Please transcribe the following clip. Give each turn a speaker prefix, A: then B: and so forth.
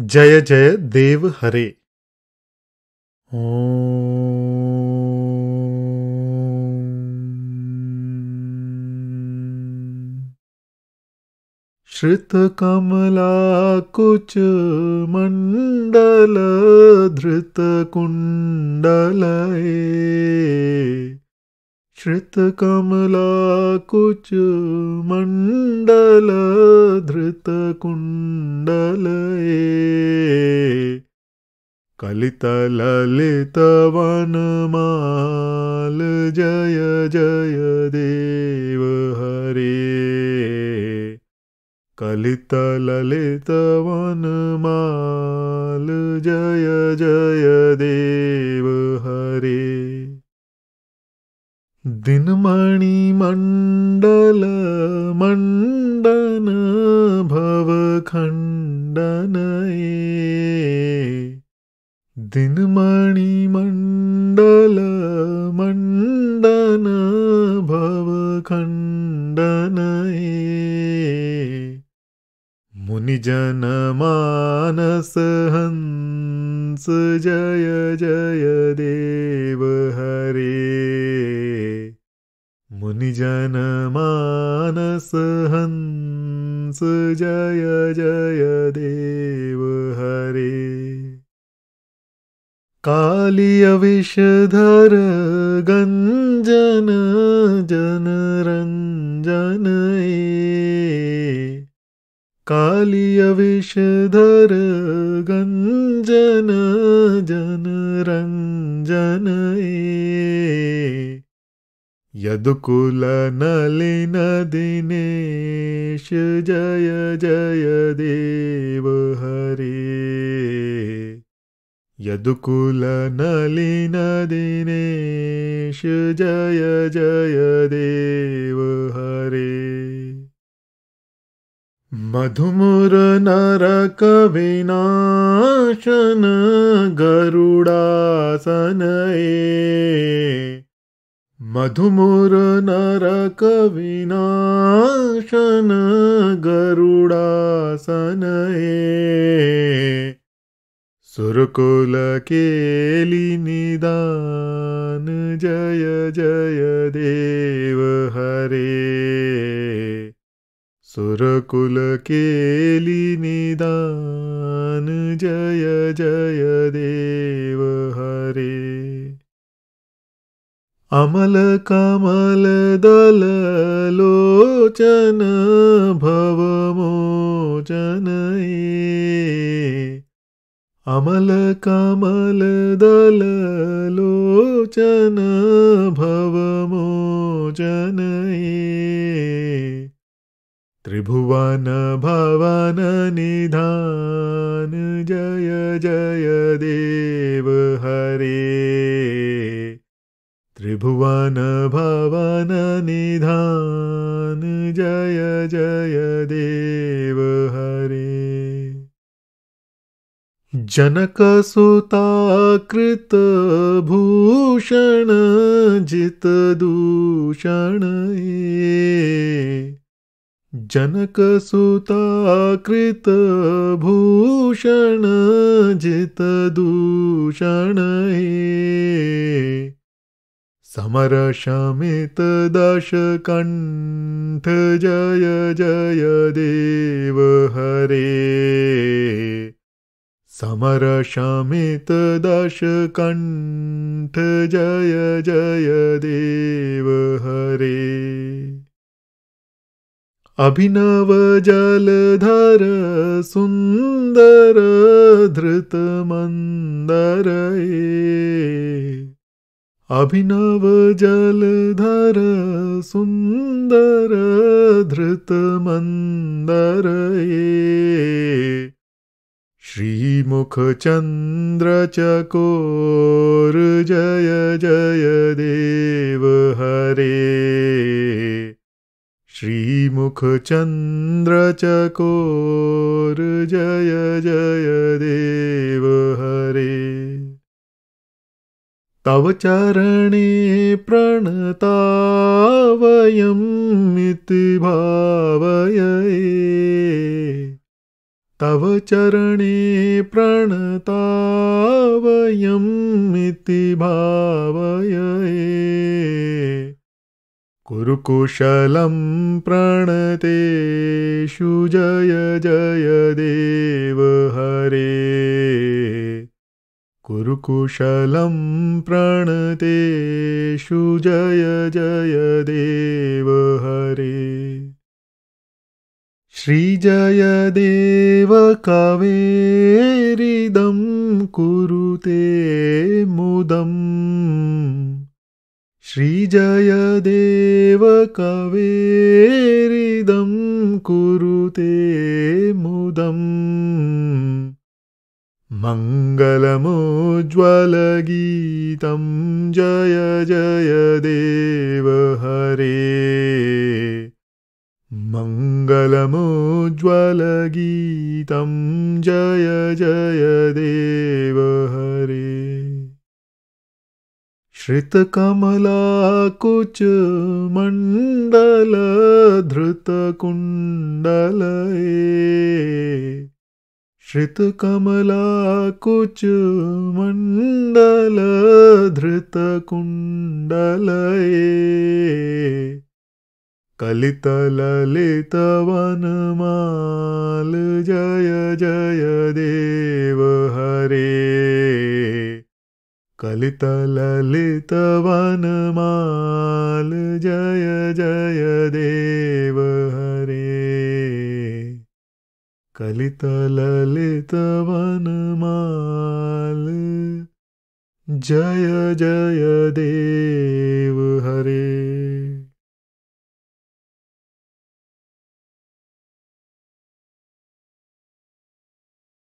A: जय जय देव हरे श्रित कमला कुच कुंडल श्रितकमलाकुच मण्डल धृत कुण्डल कलितलललितवन जय देव हरे कलितललितवनमाल जय जय देव हरे दिनमणिमण्डल मण्डल मण्डन भवखण्डनये दीनमणि मण्डल मण्डन भवखण्डनये मुनिजनमानस हन्स जय जय देव हरे मुनिजनमानसहंस जय जय देव हरे काली गञ्जन जनरं जनये गञ्जन अविषधर यदुकुल जय जय देव हरे यदुकुल जय जय देव हरे मधुमुर नरक विनाशन गरुडासन मधुमुरनरकविनाशन गरुडासनये सुरकुलकेलिनिदान जय जय देव हरे सुरकुलकेलिनिदान जय जय देव हरे अमल कमलदल लोचन भव मोचनय अमल त्रिभुवन भवन निधान जय जय देव हरे भुवन भवान निधान जय जय देव हरे जनकसुता कृतभूषण जितदूषणये जनकसुता समरशमितदशकण्ठ जय जय देव हरे समरशमितदशकण्ठ जय जय देव हरे अभिनव जलधर सुन्दर धृतमन्दे अभिनव जलधर सुन्दर धृतमन्दर श्रीमुखचन्द्र जय जय देव हरे श्रीमुख च जय जय देव हरे तव चरणे प्रणतावयमिति भावय तव चरणे प्रणतावयमिति भावय कुरुकुशलं प्रणतेषु जय जय देव हरे कुरुकुशलं प्रणतेषु जय जय देव हरे श्रीजय देव कवेरिदं कुरुते मुदम् श्रीजय देव कवेरिदं कुरुते मुदम् मङ्गलमु उज्ज्वलगीतं जय जय देव हरे मङ्गलमुज्ज्वलगीतं जय जय देव हरे श्रितकमलाकुचमण्डलधृतकुण्डलये श्रित कमला कुच मंडल धृत कलित श्रितकमलाकुचमण्डलधृतकुण्डलये माल जय जय देव हरे कलित माल जय जय देव हरे कलित ललित वनमाल जय जय देव हरे